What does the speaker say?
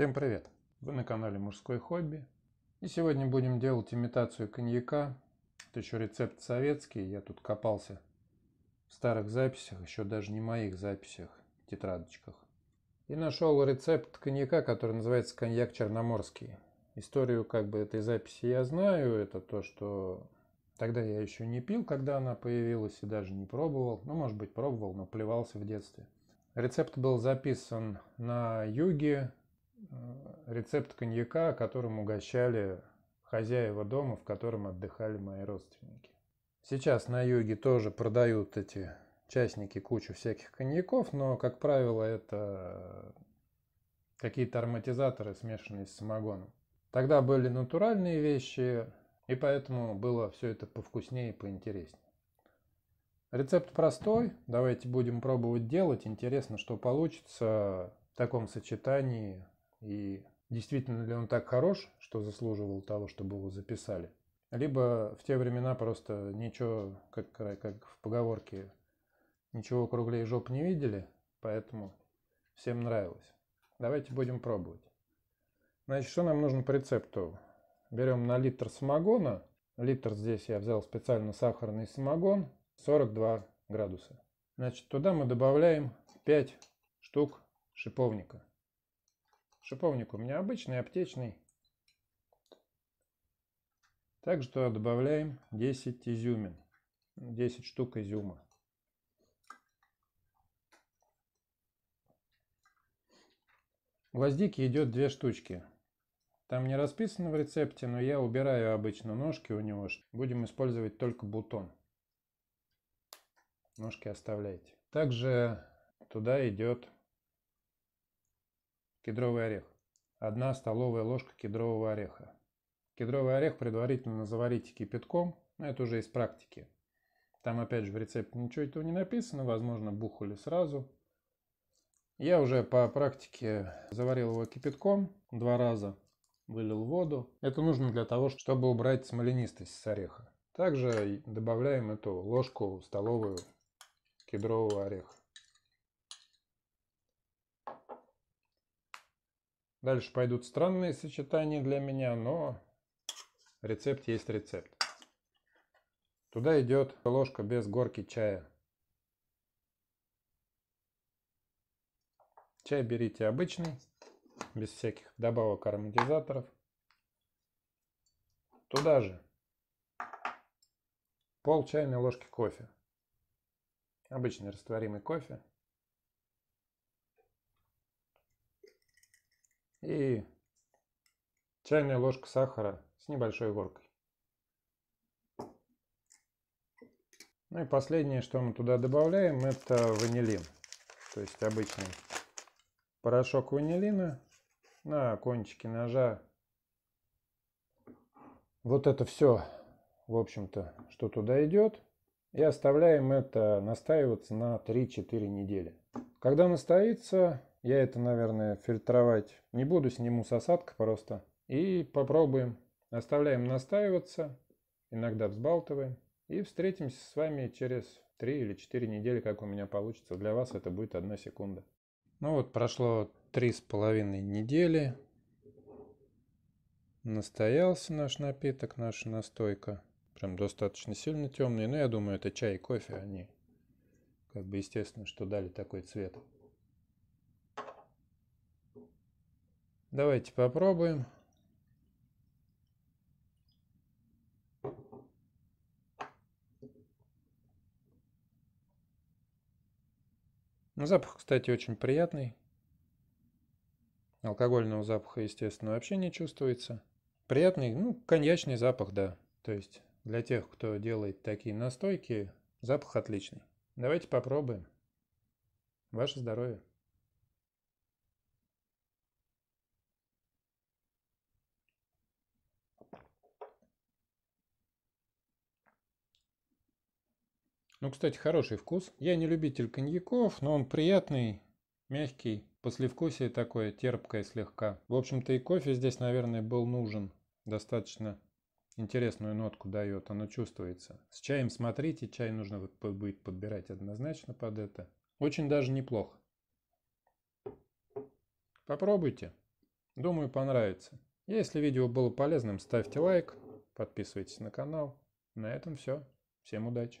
Всем привет! Вы на канале Мужской Хобби. И сегодня будем делать имитацию коньяка. Это еще рецепт советский. Я тут копался в старых записях, еще даже не моих записях, тетрадочках. И нашел рецепт коньяка, который называется коньяк черноморский. Историю как бы этой записи я знаю. Это то, что тогда я еще не пил, когда она появилась и даже не пробовал. Ну, может быть, пробовал, но плевался в детстве. Рецепт был записан на юге Э, рецепт коньяка, которым угощали хозяева дома, в котором отдыхали мои родственники. Сейчас на юге тоже продают эти частники кучу всяких коньяков, но, как правило, это какие-то ароматизаторы, смешанные с самогоном. Тогда были натуральные вещи, и поэтому было все это повкуснее и поинтереснее. Рецепт простой, давайте будем пробовать делать. Интересно, что получится в таком сочетании и действительно ли он так хорош, что заслуживал того, чтобы его записали. Либо в те времена просто ничего, как, как в поговорке, ничего круглее жоп не видели, поэтому всем нравилось. Давайте будем пробовать. Значит, что нам нужно по рецепту? Берем на литр самогона. Литр здесь я взял специально сахарный самогон. 42 градуса. Значит, туда мы добавляем 5 штук шиповника. Шиповник у меня обычный, аптечный. Так что добавляем 10 изюмин. 10 штук изюма. Гвоздики идет две штучки. Там не расписано в рецепте, но я убираю обычно ножки у него. Будем использовать только бутон. Ножки оставляйте. Также туда идет Кедровый орех. 1 столовая ложка кедрового ореха. Кедровый орех предварительно заварите кипятком, но это уже из практики. Там опять же в рецепте ничего этого не написано, возможно бухали сразу. Я уже по практике заварил его кипятком два раза, вылил воду. Это нужно для того, чтобы убрать смоленистость с ореха. Также добавляем эту ложку столовую кедрового ореха. Дальше пойдут странные сочетания для меня, но рецепт есть рецепт. Туда идет ложка без горки чая. Чай берите обычный, без всяких добавок ароматизаторов. Туда же пол чайной ложки кофе. Обычный растворимый кофе. и чайная ложка сахара с небольшой горкой. Ну и последнее, что мы туда добавляем, это ванилин. То есть обычный порошок ванилина на кончике ножа. Вот это все, в общем-то, что туда идет. И оставляем это настаиваться на 3-4 недели. Когда настоится, я это, наверное, фильтровать не буду, сниму с осадка просто. И попробуем. Оставляем настаиваться, иногда взбалтываем. И встретимся с вами через 3 или 4 недели, как у меня получится. Для вас это будет одна секунда. Ну вот, прошло 3,5 недели. Настоялся наш напиток, наша настойка. Прям достаточно сильно темный. Но ну, я думаю, это чай и кофе. Они как бы естественно, что дали такой цвет. Давайте попробуем. Ну, запах, кстати, очень приятный. Алкогольного запаха, естественно, вообще не чувствуется. Приятный, ну, коньячный запах, да. То есть для тех, кто делает такие настойки, запах отличный. Давайте попробуем. Ваше здоровье. Ну, кстати, хороший вкус. Я не любитель коньяков, но он приятный, мягкий, послевкусие такое, терпкое слегка. В общем-то и кофе здесь, наверное, был нужен. Достаточно интересную нотку дает, оно чувствуется. С чаем смотрите, чай нужно будет подбирать однозначно под это. Очень даже неплохо. Попробуйте. Думаю, понравится. Если видео было полезным, ставьте лайк, подписывайтесь на канал. На этом все. Всем удачи!